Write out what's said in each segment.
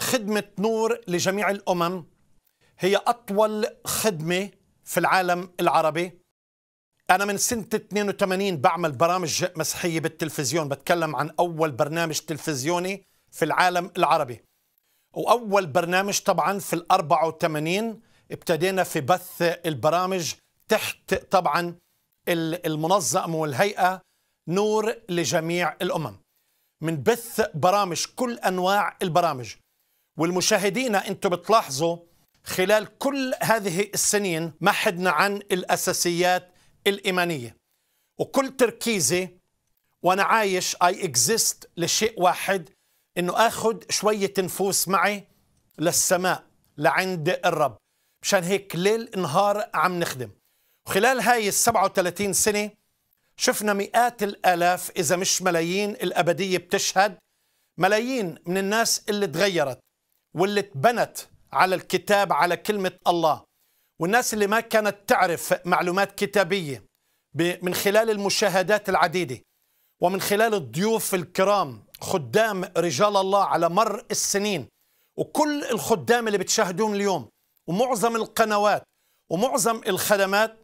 خدمة نور لجميع الأمم هي أطول خدمة في العالم العربي أنا من سنة 82 بعمل برامج مسيحية بالتلفزيون بتكلم عن أول برنامج تلفزيوني في العالم العربي وأول برنامج طبعا في ال 84 ابتدينا في بث البرامج تحت طبعا المنظمة والهيئة نور لجميع الأمم من بث برامج كل أنواع البرامج والمشاهدين انتم بتلاحظوا خلال كل هذه السنين ما حدنا عن الاساسيات الايمانيه وكل تركيزي وانا عايش اي اكزيست لشيء واحد انه اخذ شويه نفوس معي للسماء لعند الرب مشان هيك ليل نهار عم نخدم وخلال هاي ال 37 سنه شفنا مئات الالاف اذا مش ملايين الابديه بتشهد ملايين من الناس اللي تغيرت واللي تبنت على الكتاب على كلمة الله والناس اللي ما كانت تعرف معلومات كتابية من خلال المشاهدات العديدة ومن خلال الضيوف الكرام خدام رجال الله على مر السنين وكل الخدام اللي بتشاهدوهم اليوم ومعظم القنوات ومعظم الخدمات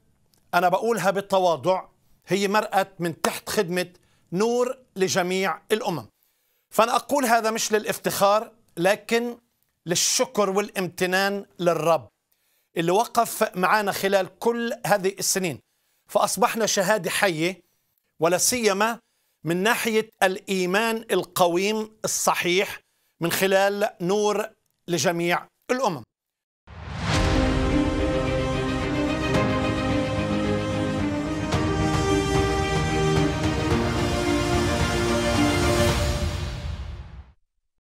أنا بقولها بالتواضع هي مرأة من تحت خدمة نور لجميع الأمم فأنا أقول هذا مش للافتخار لكن للشكر والامتنان للرب اللي وقف معانا خلال كل هذه السنين فأصبحنا شهادة حية ولا سيما من ناحية الإيمان القويم الصحيح من خلال نور لجميع الأمم